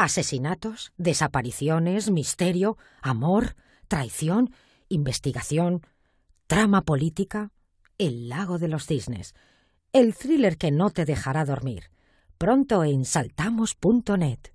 Asesinatos, desapariciones, misterio, amor, traición, investigación, trama política, El lago de los cisnes, el thriller que no te dejará dormir. Pronto en saltamos.net.